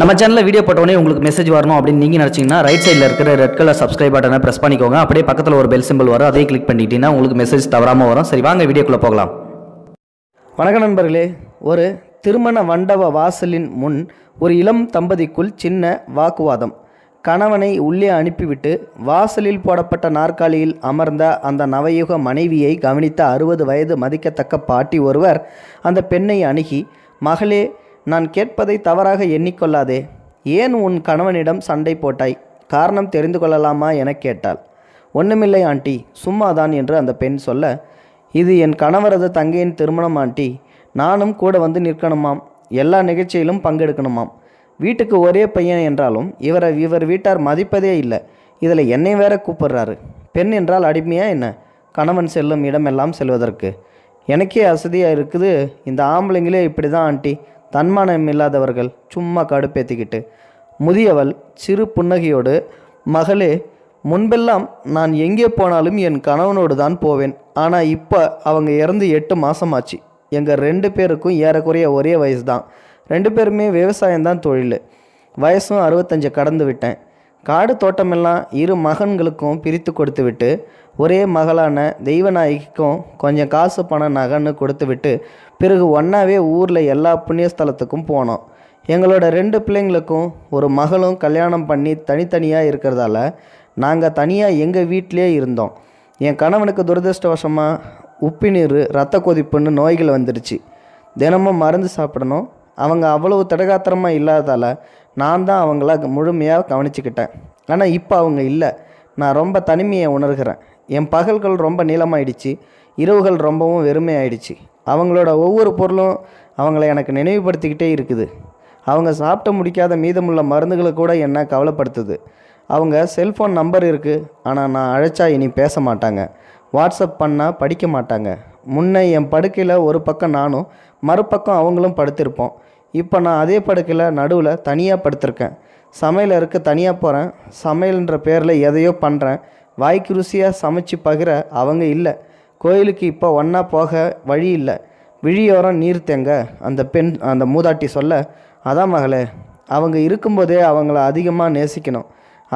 நம்ம சேனலில் வீடியோ போட்டோடனே உங்களுக்கு மெசேஜ் வரணும் அப்படின்னு நீங்கள் நினச்சிங்கன்னா ரைட் சைடில் இருக்கிற ரெட் கலர் சப்ஸ்கிரைப் பட்டனை ப்ரெஸ் பண்ணிக்கோங்க அப்படியே பக்கத்தில் ஒரு பெல் சிம்பிள் வரும் அதே கிளிக் பண்ணிட்டீங்கன்னா உங்களுக்கு மெசேஜ் தவறாமல் வரும் சரி வாங்க வீடியோக்குள்ளே போகலாம் வணக்கம் நண்பர்களே ஒரு திருமண மண்டப வாசலின் முன் ஒரு இளம் தம்பதிக்குள் சின்ன வாக்குவாதம் கணவனை உள்ளே அனுப்பிவிட்டு வாசலில் போடப்பட்ட நாற்காலியில் அமர்ந்த அந்த நவயுக மனைவியை கவனித்த அறுபது வயது மதிக்கத்தக்க பாட்டி ஒருவர் அந்த பெண்ணை அணுகி மகளே நான் கேட்பதை தவறாக எண்ணிக்கொள்ளாதே ஏன் உன் கணவனிடம் சண்டை போட்டாய் காரணம் தெரிந்து கொள்ளலாமா என கேட்டாள் ஒன்றுமில்லை ஆண்டி சும்மாதான் என்று அந்த பெண் சொல்ல இது என் கணவரது தங்கையின் திருமணம் ஆண்டி நானும் கூட வந்து நிற்கணுமாம் எல்லா நிகழ்ச்சியிலும் பங்கெடுக்கணுமாம் வீட்டுக்கு ஒரே பையன் என்றாலும் இவரை இவர் வீட்டார் மதிப்பதே இல்லை இதில் என்னை வேற கூப்பிடுறாரு பெண் என்றால் அடிமையா என்ன கணவன் செல்லும் இடமெல்லாம் செல்வதற்கு எனக்கே அசதியாக இருக்குது இந்த ஆம்பளைங்களே இப்படி தான் ஆண்டி தன்மானம் இல்லாதவர்கள் சும்மா கடுப்பேத்திக்கிட்டு முதியவள் சிறு புன்னகையோடு மகளே முன்பெல்லாம் நான் எங்கே போனாலும் என் கணவனோடு தான் போவேன் ஆனால் இப்போ அவங்க இறந்து எட்டு மாதமாச்சு எங்கள் ரெண்டு பேருக்கும் ஏறக்குறைய ஒரே வயசு தான் ரெண்டு பேருமே விவசாயம்தான் தொழில் வயசும் அறுபத்தஞ்சு கடந்து விட்டேன் காடு தோட்டமெல்லாம் இரு மகன்களுக்கும் பிரித்து கொடுத்து விட்டு ஒரே மகளான தெய்வநாயகிக்கும் கொஞ்சம் காசு பணம் நகைன்னு கொடுத்து விட்டு பிறகு ஒன்றாவே ஊரில் எல்லா புண்ணியஸ்தலத்துக்கும் போனோம் எங்களோட ரெண்டு பிள்ளைங்களுக்கும் ஒரு மகளும் கல்யாணம் பண்ணி தனித்தனியாக இருக்கிறதால நாங்கள் தனியாக எங்கள் வீட்டிலே இருந்தோம் என் கணவனுக்கு துரதிருஷ்டவசமாக உப்பு நீர் ரத்த கொதிப்புன்னு நோய்கள் வந்துடுச்சு தினமும் மருந்து சாப்பிடணும் அவங்க அவ்வளவு திடகாத்திரமாக இல்லாததால் நான் தான் அவங்கள முழுமையாக கவனிச்சுக்கிட்டேன் ஆனால் இப்போ அவங்க இல்லை நான் ரொம்ப தனிமையை உணர்கிறேன் என் பகல்கள் ரொம்ப நீளமாயிடுச்சு இரவுகள் ரொம்பவும் வெறுமையாயிடுச்சு அவங்களோட ஒவ்வொரு பொருளும் அவங்கள எனக்கு நினைவுபடுத்திக்கிட்டே இருக்குது அவங்க சாப்பிட்ட முடிக்காத மீதமுள்ள மருந்துகளை கூட என்ன கவலைப்படுத்துது அவங்க செல்ஃபோன் நம்பர் இருக்குது ஆனால் நான் அழைச்சா இனி பேச மாட்டாங்க வாட்ஸ்அப் பண்ணால் படிக்க மாட்டாங்க முன்ன என் படுக்கையில் ஒரு பக்கம் நானும் மறுபக்கம் அவங்களும் படுத்திருப்போம் இப்போ நான் அதே படுக்கையில் நடுவில் தனியாக படுத்திருக்கேன் சமையல் இருக்க தனியாக போகிறேன் சமையல்ன்ற பேரில் எதையோ பண்ணுறேன் வாய்க்கு ருசியாக சமைச்சு பகிர அவங்க இல்லை கோயிலுக்கு இப்போ ஒன்றா போக வழி இல்லை விழியோரம் நீர் தேங்க அந்த பெண் அந்த மூதாட்டி சொல்ல அதான் மகளே அவங்க இருக்கும்போதே அவங்கள அதிகமாக நேசிக்கணும்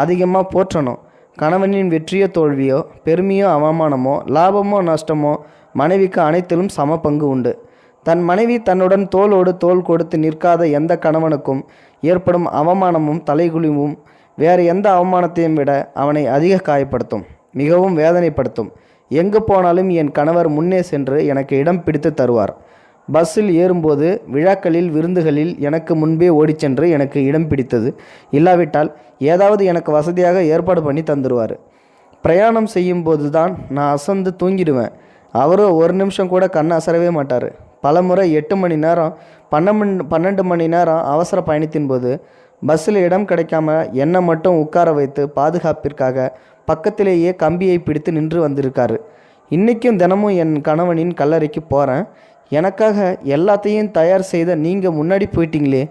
அதிகமாக போற்றணும் கணவனின் வெற்றியோ தோல்வியோ பெருமையோ அவமானமோ லாபமோ நஷ்டமோ மனைவிக்கு அனைத்திலும் சம பங்கு உண்டு தன் மனைவி தன்னுடன் தோளோடு தோல் கொடுத்து நிற்காத எந்த கணவனுக்கும் ஏற்படும் அவமானமும் தலைகுலிவும் வேறு எந்த அவமானத்தையும் விட அவனை அதிக காயப்படுத்தும் மிகவும் வேதனைப்படுத்தும் எங்கு போனாலும் என் கணவர் முன்னே சென்று எனக்கு இடம் பிடித்து தருவார் பஸ்ஸில் ஏறும்போது விழாக்களில் விருந்துகளில் எனக்கு முன்பே ஓடிச் சென்று எனக்கு இடம் பிடித்தது இல்லாவிட்டால் ஏதாவது எனக்கு வசதியாக ஏற்பாடு பண்ணி தந்துடுவார் பிரயாணம் செய்யும்போது தான் நான் அசந்து தூங்கிடுவேன் அவரும் ஒரு நிமிஷம் கூட கண்ணை அசரவே மாட்டார் பலமுறை எட்டு மணி நேரம் பன்னெண்டு பன்னெண்டு மணி நேரம் அவசர பயணத்தின் போது பஸ்ஸில் இடம் கிடைக்காம என்னை மட்டும் உட்கார வைத்து பாதுகாப்பிற்காக பக்கத்திலேயே கம்பியை பிடித்து நின்று வந்திருக்காரு இன்றைக்கும் தினமும் என் கணவனின் கல்லறைக்கு போகிறேன் எனக்காக எல்லாத்தையும் தயார் செய்த நீங்கள் முன்னாடி போயிட்டீங்களே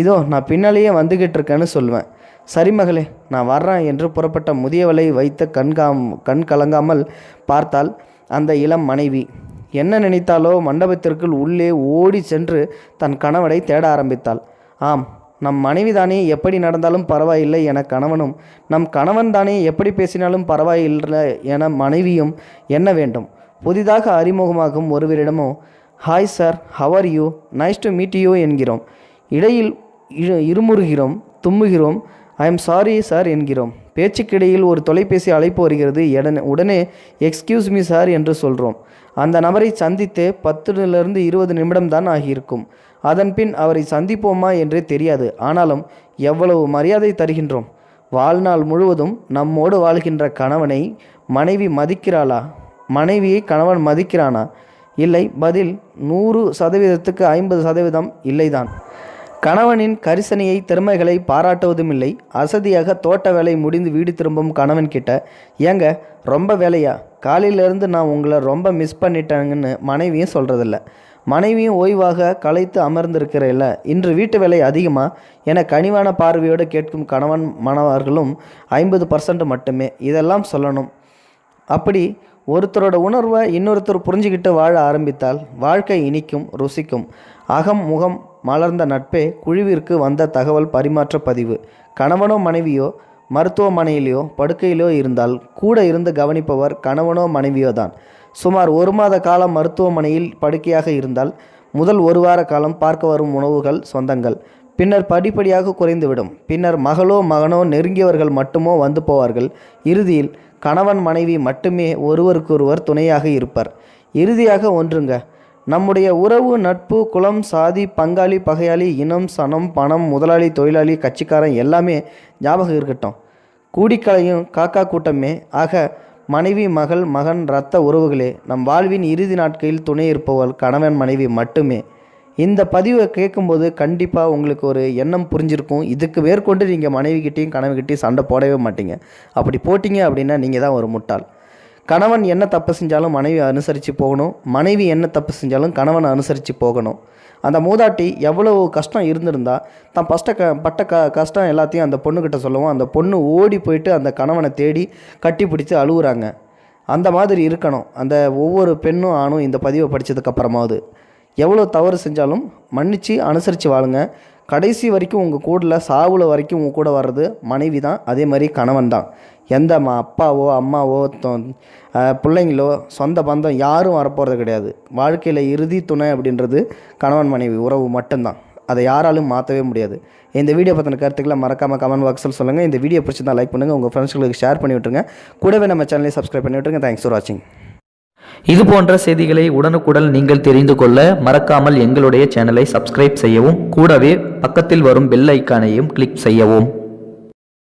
இதோ நான் பின்னாலேயே வந்துக்கிட்டு இருக்கேன்னு சொல்லுவேன் சரி மகளே நான் வர்றேன் என்று புறப்பட்ட முதியவளை வைத்த கண்காம் கண் கலங்காமல் பார்த்தால் அந்த இளம் மனைவி என்ன நினைத்தாலோ மண்டபத்திற்குள் உள்ளே ஓடி சென்று தன் கணவனை தேட ஆரம்பித்தாள் ஆம் நம் மனைவி தானே எப்படி நடந்தாலும் பரவாயில்லை என கணவனும் நம் கணவன் தானே எப்படி பேசினாலும் பரவாயில்லை என மனைவியும் என்ன வேண்டும் புதிதாக அறிமுகமாகும் ஒருவரிடமோ hi sir how are you nice to meet you என்கிறோம் இடையில் இருமுறுகிறோம் தும்முகிறோம் ஐ எம் சாரி சார் என்கிறோம் பேச்சுக்கிடையில் ஒரு தொலைபேசி அழைப்பு வருகிறது உடனே உடனே எக்ஸ்கியூஸ் மீ சார் என்று சொல்கிறோம் அந்த நபரை சந்தித்து பத்துலேருந்து இருபது நிமிடம் தான் ஆகியிருக்கும் அதன்பின் அவரை சந்திப்போமா என்றே தெரியாது ஆனாலும் எவ்வளவு மரியாதை தருகின்றோம் வாழ்நாள் முழுவதும் நம்மோடு வாழ்கின்ற கணவனை மனைவி மதிக்கிறாளா மனைவியை கணவன் மதிக்கிறானா இல்லை பதில் நூறு சதவீதத்துக்கு ஐம்பது சதவீதம் இல்லைதான் கணவனின் கரிசனையை திறமைகளை பாராட்டுவதும் இல்லை அசதியாக தோட்ட வேலை முடிந்து வீடு திரும்பும் கணவன் கிட்ட ஏங்க ரொம்ப வேலையா காலையிலேருந்து நான் உங்களை ரொம்ப மிஸ் பண்ணிட்டேங்கன்னு மனைவியும் சொல்கிறதில்ல மனைவியும் ஓய்வாக களைத்து அமர்ந்திருக்கிறேல்ல இன்று வீட்டு வேலை அதிகமாக என கனிவான பார்வையோடு கேட்கும் கணவன் மனவர்களும் ஐம்பது பர்சன்ட் மட்டுமே இதெல்லாம் சொல்லணும் அப்படி ஒருத்தரோட உணர்வை இன்னொருத்தர் புரிஞ்சுக்கிட்டு வாழ ஆரம்பித்தால் வாழ்க்கை இனிக்கும் ருசிக்கும் அகம் முகம் மலர்ந்த நட்பே குழுவிற்கு வந்த தகவல் பரிமாற்ற பதிவு கணவனோ மனைவியோ மருத்துவமனையிலேயோ படுக்கையிலோ இருந்தால் கூட இருந்து கவனிப்பவர் கணவனோ மனைவியோ தான் சுமார் ஒரு மாத காலம் மருத்துவமனையில் படுக்கையாக இருந்தால் முதல் ஒரு வார காலம் பார்க்க வரும் உணவுகள் சொந்தங்கள் பின்னர் படிப்படியாக குறைந்துவிடும் பின்னர் மகளோ மகனோ நெருங்கியவர்கள் மட்டுமோ வந்து போவார்கள் இறுதியில் கணவன் மனைவி மட்டுமே ஒருவருக்கொருவர் துணையாக இருப்பர் இறுதியாக ஒன்றுங்க நம்முடைய உறவு நட்பு குலம் சாதி பங்காளி பகையாளி இனம் சனம் பணம் முதலாளி தொழிலாளி கட்சிக்காரன் எல்லாமே ஞாபகம் இருக்கட்டும் கூடிக்கலையும் காக்கா கூட்டமே ஆக மனைவி மகள் மகன் இரத்த உறவுகளே நம் வாழ்வின் இறுதி நாட்களில் துணை இருப்பவள் கணவன் மனைவி மட்டுமே இந்த பதிவை கேட்கும்போது கண்டிப்பாக உங்களுக்கு ஒரு எண்ணம் புரிஞ்சிருக்கும் இதுக்கு மேற்கொண்டு நீங்கள் மனைவிக்கிட்டேயும் கணவன்கிட்டையும் சண்டை போடவே மாட்டீங்க அப்படி போட்டிங்க அப்படின்னா நீங்கள் தான் ஒரு முட்டாள் கணவன் என்ன தப்பு செஞ்சாலும் மனைவி அனுசரித்து போகணும் மனைவி என்ன தப்பு செஞ்சாலும் கணவன் அனுசரித்து போகணும் அந்த மூதாட்டி எவ்வளவு கஷ்டம் இருந்திருந்தா தான் பஸ்ட க பட்ட க கஷ்டம் எல்லாத்தையும் அந்த பொண்ணுக்கிட்ட சொல்லுவோம் அந்த பொண்ணு ஓடி போயிட்டு அந்த கணவனை தேடி கட்டி பிடிச்சி அழுகுறாங்க அந்த மாதிரி இருக்கணும் அந்த ஒவ்வொரு பெண்ணும் ஆணும் இந்த பதிவை படித்ததுக்கப்புறமாவது எவ்வளோ தவறு செஞ்சாலும் மன்னித்து அனுசரித்து வாழுங்க கடைசி வரைக்கும் உங்கள் கூடல சாவுல வரைக்கும் உங்கள் கூட வர்றது மனைவி தான் அதே மாதிரி கணவன் தான் எந்த மா அப்பாவோ அம்மாவோ பிள்ளைங்களோ சொந்த பந்தம் யாரும் வரப்போகிறது கிடையாது வாழ்க்கையில் இறுதி துணை அப்படின்றது கணவன் மனைவி உறவு மட்டும்தான் அதை யாராலும் மாற்றவே முடியாது இந்த வீடியோ பற்றின கருத்துக்களை மறக்காமல் கமெண்ட் பாக்ஸில் சொல்லுங்கள் இந்த வீடியோ பிடிச்சிருந்தால் லைக் பண்ணுங்கள் உங்கள் ஃப்ரெண்ட்ஸ்களுக்கு ஷேர் பண்ணி விட்டுருங்க கூடவே நம்ம சேனலையும் சப்ஸ்கிரைப் பண்ணி விட்டுருங்க தேங்க்ஸ் ஃபார் வாட்சிங் இது போன்ற செய்திகளை உடனுக்குடன் நீங்கள் தெரிந்து கொள்ள மறக்காமல் எங்களுடைய சேனலை சப்ஸ்கிரைப் செய்யவும் கூடவே பக்கத்தில் வரும் பெல் ஐக்கானையும் கிளிக் செய்யவும்